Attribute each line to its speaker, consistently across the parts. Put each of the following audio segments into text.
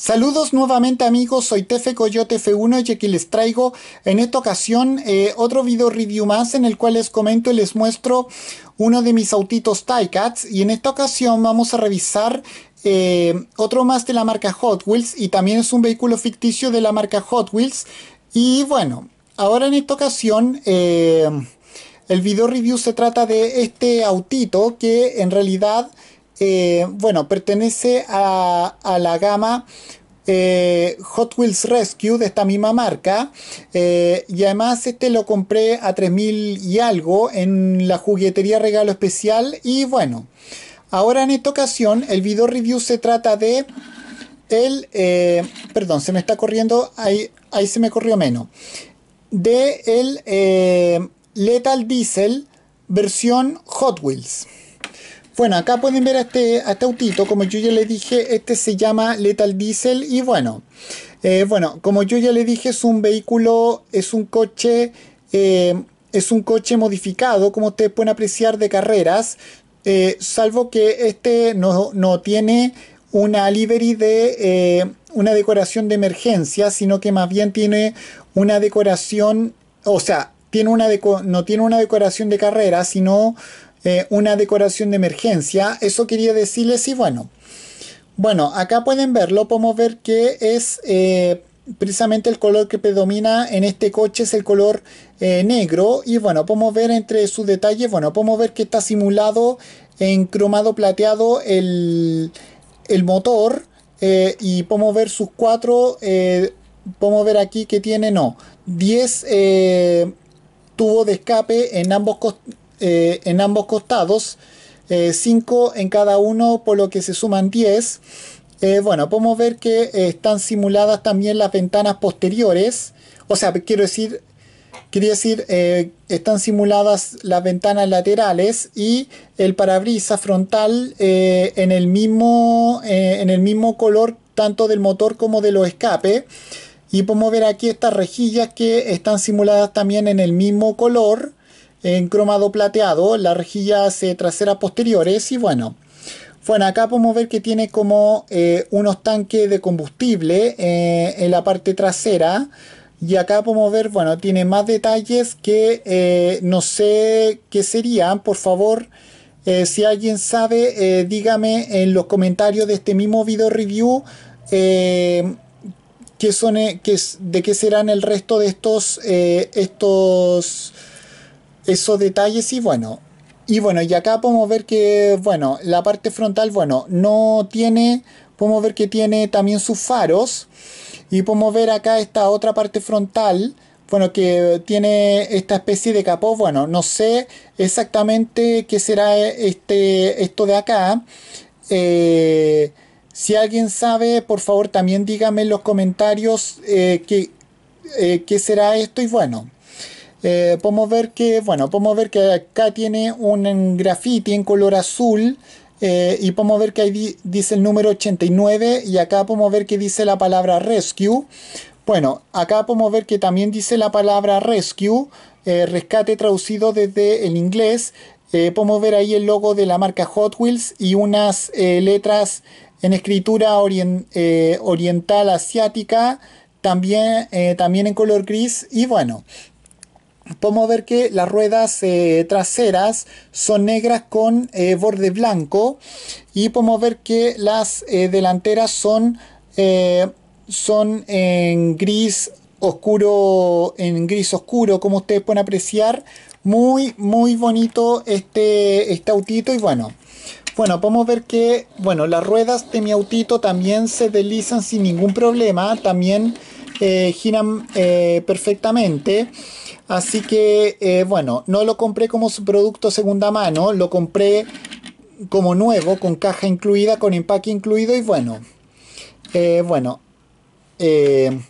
Speaker 1: Saludos nuevamente amigos, soy Tefe Coyote F1 y aquí les traigo en esta ocasión eh, otro video review más en el cual les comento y les muestro uno de mis autitos Ticats y en esta ocasión vamos a revisar eh, otro más de la marca Hot Wheels y también es un vehículo ficticio de la marca Hot Wheels y bueno, ahora en esta ocasión... Eh, el video review se trata de este autito que en realidad eh, bueno, pertenece a, la gama eh, Hot Wheels Rescue de esta misma marca. Eh, y además este lo compré a 3.000 y algo en la juguetería regalo especial. Y bueno, ahora en esta ocasión el video review se trata de el... perdón, se me está corriendo, ahí, ahí se me corrió menos. De el Lethal Diesel versión Hot Wheels. Bueno, acá pueden ver a este, este autito, como yo ya les dije, este se llama Lethal Diesel y bueno, eh, bueno, como yo ya le dije, es un vehículo, es un coche, eh, es un coche modificado, como ustedes pueden apreciar, de carreras, eh, salvo que este no, tiene una livery de una decoración de emergencia, sino que más bien tiene una decoración, o sea, tiene una no tiene una decoración de carreras, sino eh, una decoración de emergencia. Eso quería decirles y bueno. Bueno, acá pueden verlo, podemos ver que es eh, precisamente el color que predomina en este coche es el color eh, negro y bueno, podemos ver entre sus detalles, bueno, podemos ver que está simulado en cromado plateado el, motor y podemos ver sus cuatro, podemos ver aquí que tiene, no, 10 tubos de escape en ambos eh, en ambos costados, 5 eh, en cada uno, por lo que se suman 10. Eh, bueno, podemos ver que están simuladas también las ventanas posteriores, o sea, quiero decir, quería decir, están simuladas las ventanas laterales y el parabrisas frontal en, el mismo, en el mismo color tanto del motor como de los escape. Y podemos ver aquí estas rejillas que están simuladas también en el mismo color en cromado plateado, las rejillas traseras posteriores y bueno. Bueno, acá podemos ver que tiene como eh, unos tanques de combustible eh, en la parte trasera. Y acá podemos ver, bueno, tiene más detalles que eh, no sé qué serían. Por favor, si alguien sabe, dígame en los comentarios de este mismo video review qué son, de qué serán el resto de estos, estos esos detalles y bueno. Y bueno, y acá podemos ver que, bueno, la parte frontal, bueno, no tiene, podemos ver que tiene también sus faros. Y podemos ver acá esta otra parte frontal, bueno, que tiene esta especie de capó. Bueno, no sé exactamente qué será este, esto de acá. Eh, si alguien sabe, por favor también dígame en los comentarios eh, eh, qué será esto y bueno. Eh, podemos ver que, bueno, podemos ver que acá tiene un graffiti en color azul eh, y podemos ver que ahí dice el número 89 y acá podemos ver que dice la palabra rescue. Bueno, acá podemos ver que también dice la palabra rescue, eh, rescate traducido desde el inglés. podemos ver ahí el logo de la marca Hot Wheels y unas letras en escritura oriental asiática, también, también en color gris y bueno, podemos ver que las ruedas eh, traseras son negras con eh, borde blanco y podemos ver que las eh, delanteras son, en gris oscuro en gris oscuro como ustedes pueden apreciar muy muy bonito este, este autito y bueno podemos ver que las ruedas de mi autito también se deslizan sin ningún problema, también giran perfectamente. Así que, eh, bueno, no lo compré como su producto segunda mano, lo compré como nuevo, con caja incluida, con empaque incluido y bueno. Eh, bueno. Eh,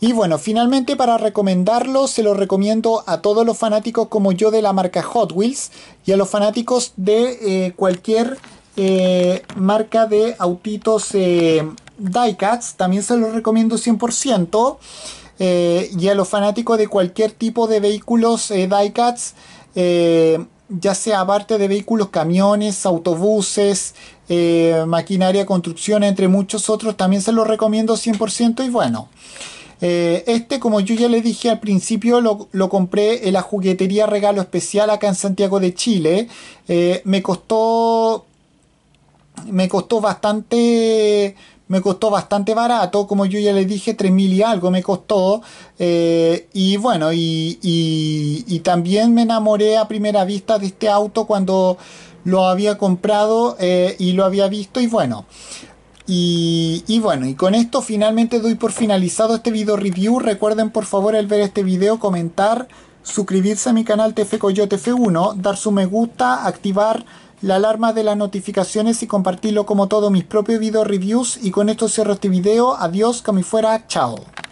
Speaker 1: y bueno, finalmente para recomendarlo, se lo recomiendo a todos los fanáticos como yo de la marca Hot Wheels y a los fanáticos de cualquier marca de autitos diecats, también se lo recomiendo 100%. Eh, y a los fanáticos de cualquier tipo de vehículos eh, diecats, eh, ya sea aparte de vehículos, camiones, autobuses, maquinaria, construcción, entre muchos otros, también se los recomiendo 100% y bueno. este, como yo ya le dije al principio, lo, lo, compré en la juguetería Regalo Especial acá en Santiago de Chile. me costó. Me costó bastante me costó bastante barato, como yo ya le dije, 3.000 y algo me costó. Eh, y bueno, y, también me enamoré a primera vista de este auto cuando lo había comprado eh, y lo había visto y bueno. Y, bueno, y con esto finalmente doy por finalizado este video review. Recuerden por favor el ver este video comentar, suscribirse a mi canal TF Coyote F1, dar su me gusta, activar la alarma de las notificaciones y compartirlo como todo mis propios video reviews. Y con esto cierro este video. Adiós, que fuera. Chao.